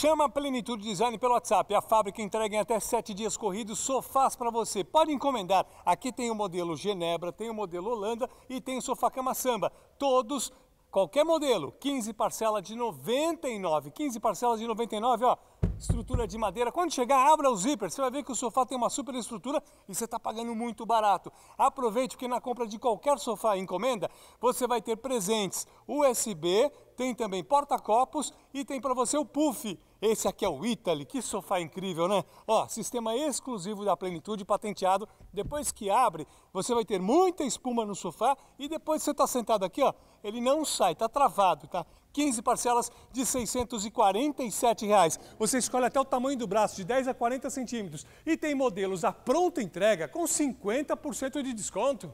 Chama a Plenitude Design pelo WhatsApp. A fábrica entrega em até sete dias corridos sofás para você. Pode encomendar. Aqui tem o modelo Genebra, tem o modelo Holanda e tem o sofá cama samba. Todos, qualquer modelo, 15 parcela de 99. 15 parcelas de 99, ó. Estrutura de madeira. Quando chegar, abra o zíper. Você vai ver que o sofá tem uma super estrutura e você está pagando muito barato. Aproveite que na compra de qualquer sofá encomenda, você vai ter presentes USB, tem também porta-copos e tem para você o puff. Esse aqui é o Italy, que sofá incrível, né? Ó, sistema exclusivo da Plenitude, patenteado. Depois que abre, você vai ter muita espuma no sofá e depois você está sentado aqui, ó, ele não sai, tá travado, tá? 15 parcelas de 647 reais. Você escolhe até o tamanho do braço, de 10 a 40 centímetros. E tem modelos à pronta entrega com 50% de desconto.